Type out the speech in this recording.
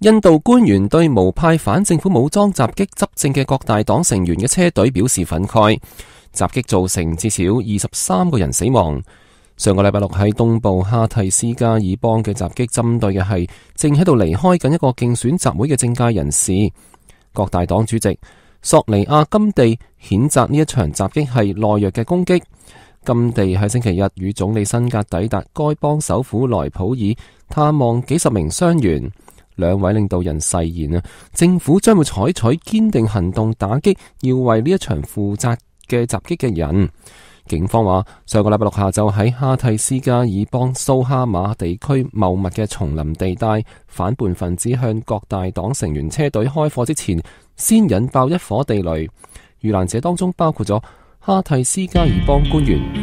印度官员对无派反政府武装袭击执政嘅各大党成员嘅车队表示愤慨。袭击造成至少二十三个人死亡。上个礼拜六喺东部哈蒂斯加尔邦嘅袭击，针对嘅系正喺度离开紧一个竞选集会嘅政界人士。各大党主席索尼亚甘地谴责呢一场袭击系懦弱嘅攻击。甘地喺星期日与总理辛格抵达该邦首府莱普尔，探望几十名伤员。两位领导人誓言啊，政府将会采取坚定行动打击要为呢一场负责嘅袭击嘅人。警方话，上个礼拜六下昼喺哈蒂斯加尔邦苏哈马地区茂密嘅丛林地带，反叛分子向各大党成员车队开火之前，先引爆一火地雷。遇难者当中包括咗哈蒂斯加尔邦官员。